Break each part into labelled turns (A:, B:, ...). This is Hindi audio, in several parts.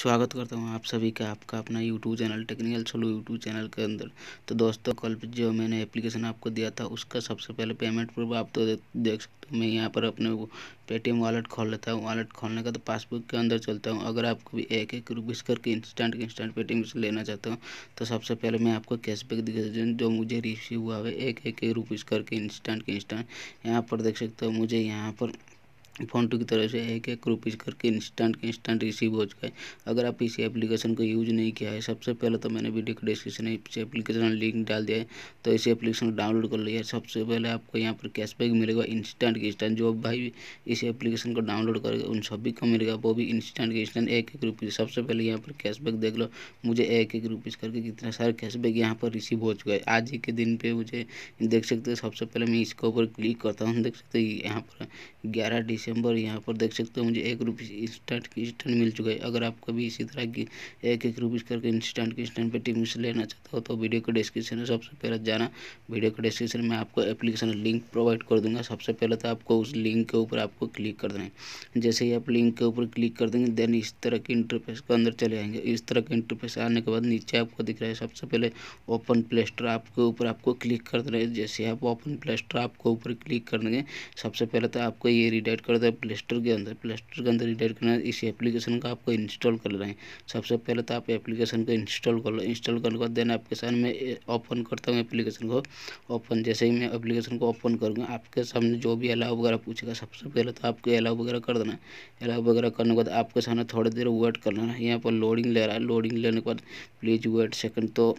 A: स्वागत करता हूँ आप सभी का आपका अपना YouTube channel Technical Solo YouTube channel के अंदर तो दोस्तों कल जो मैंने एप्लीकेशन आपको दिया था उसका सबसे पहले पेमेंट प्रूफ आप तो देख सकते हो मैं यहाँ पर अपने वो पेटीएम वॉलेट खोल लेता हूँ वॉलेट खोलने का तो पासबुक के अंदर चलता हूँ अगर आपको भी एक एक रुपीस करके इंस्टेंट इंस्टेंट पेटीएम से लेना चाहता हूँ तो सबसे पहले मैं आपको कैशबैक दिखा जो मुझे रिसीव हुआ है एक एक रुपीस करके इंस्टेंट के इंस्टेंट यहाँ पर देख सकते हो मुझे यहाँ पर फ़ोन टू की तरफ से एक एक रुपीज़ करके इंस्टेंट के इंस्टेंट रिसीव हो चुका है अगर आप इसी एप्लीकेशन को यूज़ नहीं किया है सबसे पहले तो मैंने वीडियो के डिस्क्रिप्शन में इस एप्लीकेशन का लिंक डाल दिया है तो इस एप्लीकेशन को डाउनलोड कर लिया सबसे पहले आपको यहाँ पर कैशबैक मिलेगा इंस्टेंट के इंस्टेंट जो भाई इस एप्लीकेशन को डाउनलोड करेगा उन सभी को मिलेगा वो भी इंस्टेंट के इंस्टेंट एक एक रुपीज़ सबसे पहले यहाँ पर कैशबैक देख लो मुझे एक एक रुपीज़ करके कितना सारा कैशबैक यहाँ पर रिसीव हो चुका है आज ही के दिन पर मुझे देख सकते हो सबसे पहले मैं इसके ऊपर क्लिक करता हूँ देख सकते यहाँ पर ग्यारह डिस चैम्बर यहाँ पर देख सकते हो मुझे एक रुपीज़ इंस्टेंट की इंस्टेंट मिल चुका है अगर आप कभी इसी तरह की एक एक रुपीज़ करके इंस्टेंट की इंस्टेंट टीम से लेना चाहते हो तो वीडियो के डिस्क्रिप्शन में सबसे पहले जाना वीडियो के डिस्क्रिप्शन में आपको एप्लीकेशन लिंक प्रोवाइड कर दूंगा सबसे पहले तो आपको उस लिंक के ऊपर आपको क्लिक कर देना है जैसे ही आप लिंक के ऊपर क्लिक कर देंगे देन इस तरह की इंटरफेस के अंदर चले आएंगे इस तरह के इंटरफेस आने के बाद नीचे आपको दिख रहा है सबसे पहले ओपन प्ले स्टोर आपके ऊपर आपको क्लिक कर देना है जैसे आप ओपन प्ले स्टोर आपको ऊपर क्लिक कर देंगे सबसे पहले तो आपको ये रिडाइट कर रहता है प्ले स्टोर के अंदर प्ले स्टोर के अंदर ही करना करना इस एप्लीकेशन का आपको इंस्टॉल कर रहे हैं सबसे पहले तो आप एप्लीकेशन को इंस्टॉल कर लो इंस्टॉल करने के बाद देन आपके सामने मैं ओपन करता हूँ एप्लीकेशन को ओपन जैसे ही मैं एप्लीकेशन को ओपन करूँगा आपके सामने जो भी अलाव वगैरह पूछेगा सबसे पहले तो आपको अलाव वगैरह कर देना अलाव वगैरह करने के बाद आपके सामने थोड़ी देर वेट लेना है यहाँ पर लोडिंग ले रहा है लोडिंग लेने के बाद प्लीज़ वेट सेकंड तो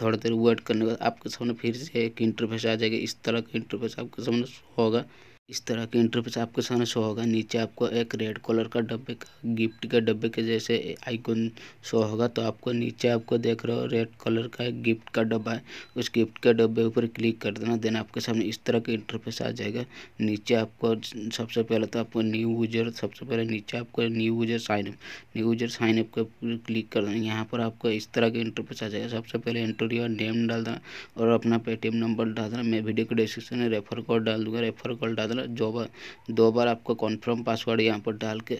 A: थोड़ी देर वेट करने के बाद आपके सामने फिर से एक इंटरफेस आ जाएगा इस तरह का इंटरफेस आपके सामने होगा इस तरह के इंटरफेस आपके सामने शो होगा नीचे आपको एक रेड कलर का डब्बे का गिफ्ट के डब्बे के जैसे आइकन शो होगा तो आपको नीचे आपको देख रहे हो रेड कलर का एक गिफ्ट का डब्बा है उस गिफ्ट के डब्बे ऊपर क्लिक कर देना देन आपके सामने इस तरह के इंटरफेस आ जाएगा नीचे आपको सबसे पहले तो आपको न्यू यूजर सबसे पहले नीचे आपको new user sign up new user sign up के क्लिक कर देना यहाँ पर आपको इस तरह के इंटरफेस आ जाएगा सबसे पहले एंट्री और नेम डाल देना और अपना पेटीएम नंबर डाल देना मैं वीडियो को डिस्क्रिप्शन में रेफर कोड डाल दूंगा रेफर कोड डाल देना दो बार दो बार आपका कॉन्फर्म पासवर्ड यहाँ पर डाल के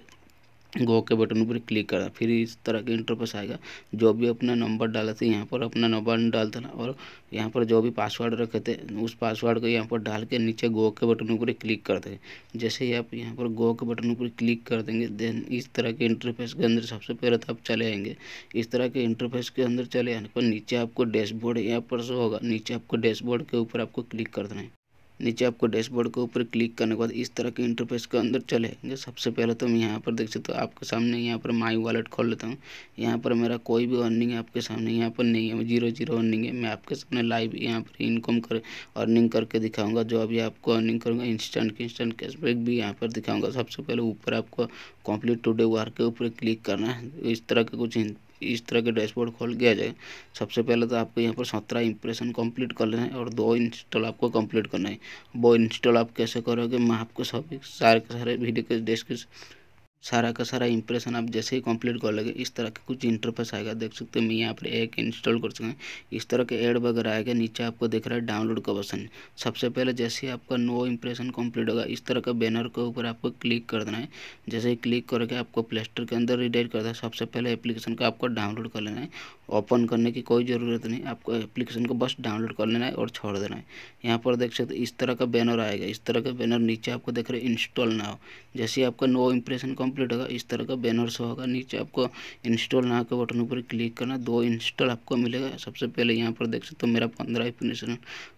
A: गो के बटन पर क्लिक करना फिर इस तरह के इंटरफेस आएगा जो भी अपना नंबर डाले थे यहाँ पर अपना नंबर डाल देना और यहाँ पर जो भी पासवर्ड रखे थे उस पासवर्ड को यहाँ पर डाल के नीचे गो के बटन ऊपर क्लिक कर देंगे जैसे ही आप यहाँ पर गो के बटन ऊपर क्लिक कर देंगे देन इस तरह के इंटरफेस के अंदर सबसे पहले तो आप चले आएंगे इस तरह के इंटरफेस के अंदर चले आने पर नीचे आपको डैशबोर्ड यहाँ पर से होगा नीचे आपको डैशबोर्ड के ऊपर आपको क्लिक कर देना है नीचे आपको डैशबोर्ड के ऊपर क्लिक करने के बाद इस तरह के इंटरफेस के अंदर चले जो सबसे पहले तो मैं यहाँ पर देख सकते हो आपके सामने यहाँ पर माई वॉलेट खोल लेता हूँ यहाँ पर मेरा कोई भी अर्निंग आपके सामने यहाँ पर नहीं है जीरो जीरो अर्निंग है मैं आपके सामने लाइव यहाँ पर इनकम कर अर्निंग करके दिखाऊंगा जो अभी आपको अर्निंग करूँगा इंस्टेंट इंस्टेंट कैशबैक भी यहाँ पर दिखाऊंगा सबसे पहले ऊपर आपको कॉम्प्लीट टूडे वार के ऊपर क्लिक करना है इस तरह के कुछ इस तरह के डैशबोर्ड खोल के आ जाए सबसे पहले तो आपको यहाँ पर सत्रह इंप्रेशन कंप्लीट करना है और दो इंस्टॉल आपको कंप्लीट करना है वो इंस्टॉल आप कैसे करोगे मैं आपको सब सारे सारे वीडियो के डिस्क्रिप्शन सारा का सारा इंप्रेशन आप जैसे ही कंप्लीट कर लेंगे इस तरह का कुछ इंटरफेस आएगा देख सकते हैं मैं यहाँ पर एक इंस्टॉल कर सकते इस तरह के ऐड वगैरह आएगा नीचे आपको देख रहा है डाउनलोड का ऑप्शन सबसे पहले जैसे ही आपका नो इंप्रेशन कंप्लीट होगा इस तरह का बैनर के ऊपर आपको क्लिक कर देना है जैसे ही क्लिक करके आपको प्ले स्टोर के अंदर रिडाइट करना है सबसे पहले एप्लीकेशन का आपको डाउनलोड कर लेना है ओपन करने की कोई ज़रूरत नहीं आपको एप्लीकेशन को बस डाउनलोड कर लेना है और छोड़ देना है यहाँ पर देख सकते इस तरह का बैनर आएगा इस तरह का बैनर नीचे आपको देख रहे इंस्टॉल ना हो जैसे आपका नो इंप्रेशन कंप्लीट होगा इस तरह का बैनर शो होगा नीचे आपको इंस्टॉल ना के बटन ऊपर क्लिक करना दो इंस्टॉल आपको मिलेगा सबसे पहले यहाँ पर देख सकते हो मेरा पंद्रह इंप्रेशन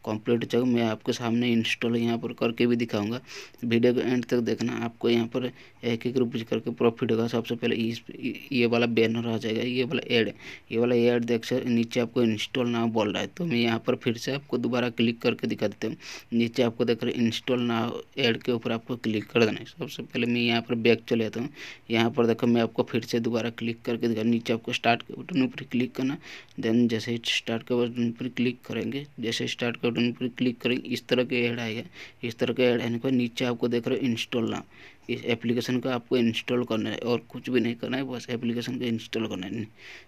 A: कम्प्लीट जाएगा मैं आपके सामने इंस्टॉल यहाँ पर करके भी दिखाऊँगा वीडियो को एंड तक देखना आपको यहाँ पर एक एक रुपये करके प्रॉफिट होगा सबसे पहले ये वाला बैनर आ जाएगा ये वाला एड ये वाला ये ऐड देख नीचे आपको इंस्टॉल नाव बोल रहा है तो मैं यहाँ पर फिर से आपको दोबारा क्लिक करके दिखा देता हूँ नीचे आपको देख रहे इंस्टॉल नाव ऐड के ऊपर आपको क्लिक कर देना है सबसे पहले मैं यहाँ पर बैक चले जाता हूँ यहाँ पर देखो मैं आपको फिर से दोबारा क्लिक करके दिखा नीचे आपको स्टार्ट के बटन ऊपर क्लिक करना देन जैसे स्टार्ट के बटन पर क्लिक करेंगे जैसे स्टार्ट के बटन पर क्लिक करेंगे इस तरह के ऐड आएगा इस तरह के ऐड आने के नीचे आपको देख रहे हो इंस्टॉल नाव इस एप्लीकेशन का आपको इंस्टॉल करना है और कुछ भी नहीं करना है बस एप्लीकेशन को इंस्टॉल करना है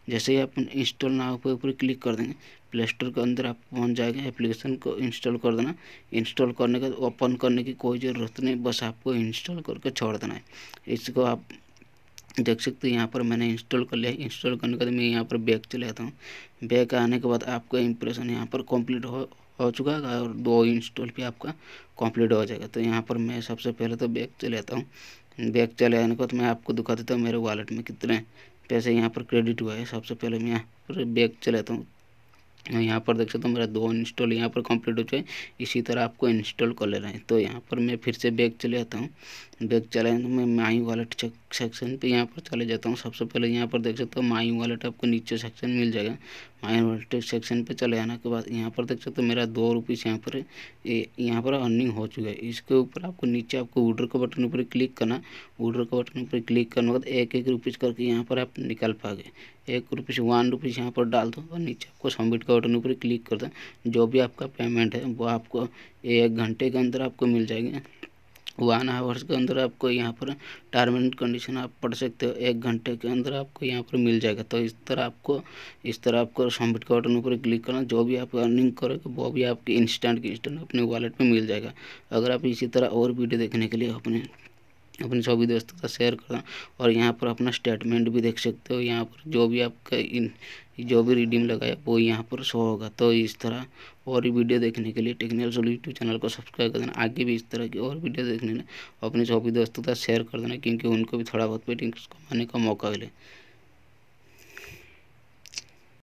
A: जैसे ही आप इंस्टॉल नाव के ऊपर क्लिक कर देंगे प्ले स्टोर के अंदर आप पहुंच जाएंगे एप्लीकेशन को इंस्टॉल कर देना इंस्टॉल करने के ओपन करने की कोई ज़रूरत नहीं बस आपको इंस्टॉल करके छोड़ देना है इसको आप देख सकते हो यहाँ पर मैंने इंस्टॉल कर लिया इंस्टॉल करने के बाद मैं यहाँ पर बैग चले जाता हूँ बैग आने के बाद आपका इंप्रेशन यहाँ पर कंप्लीट हो हो चुका है और दो इंस्टॉल भी आपका कंप्लीट हो जाएगा तो यहाँ पर मैं सबसे पहले तो बैग चले आता हूँ बैग चले आने को तो मैं आपको दिखा देता हूँ मेरे वॉलेट में कितने पैसे यहाँ पर क्रेडिट हुआ है सबसे पहले मैं यहाँ पर बैग चलाता हूँ यहाँ पर देख सकते हो मेरा दो इंस्टॉल यहाँ पर कंप्लीट हो चुका है इसी तरह आपको इंस्टॉल कर लेना है तो यहाँ पर मैं फिर से बैग चले जाता हूँ बैग चले तो मैं माई वॉलेट सेक्शन पे यहाँ पर चले जाता हूँ सबसे पहले यहाँ पर देख सकते हो माई वॉलेट आपको नीचे सेक्शन मिल जाएगा माई वॉलेट सेक्शन पे चले आने के बाद यहाँ पर देख सकते हो मेरा दो रुपीज़ यहाँ पर यहाँ पर अर्निंग हो चुका है इसके ऊपर आपको नीचे आपको ऑर्डर के बटन ऊपर क्लिक करना ऑर्डर का बटन पर क्लिक करने के एक एक रुपीज़ करके यहाँ पर आप निकाल पाएंगे एक रुपीज़ वन रुपीज़ यहाँ पर डाल दो और नीचे आपको सबमिट का बटन ऊपर क्लिक कर दो जो भी आपका पेमेंट है वो आपको एक घंटे के अंदर आपको मिल जाएगा वन आवर्स के अंदर आपको यहाँ पर टर्म एंड कंडीशन आप पढ़ सकते हो एक घंटे के अंदर आपको यहाँ पर मिल जाएगा तो इस तरह आपको इस तरह आपको सबमिट का बटन ऊपर क्लिक करना जो भी आप अर्निंग करोगे वो भी आपके इंस्टेंट इंस्टेंट अपने वॉलेट में मिल जाएगा अगर आप इसी तरह और वीडियो देखने के लिए अपने अपने सभी दोस्तों के साथ शेयर करना और यहाँ पर अपना स्टेटमेंट भी देख सकते हो यहाँ पर जो भी आपका इन जो भी रिडीम लगाया वो यहाँ पर शो होगा तो इस तरह और वीडियो देखने के लिए टेक्निकल सोल यूट्यूब चैनल को सब्सक्राइब कर देना आगे भी इस तरह की और वीडियो देखने अपने सभी दोस्तों के साथ शेयर कर देना क्योंकि उनको भी थोड़ा बहुत पेटिंग्स कमाने का मौका मिले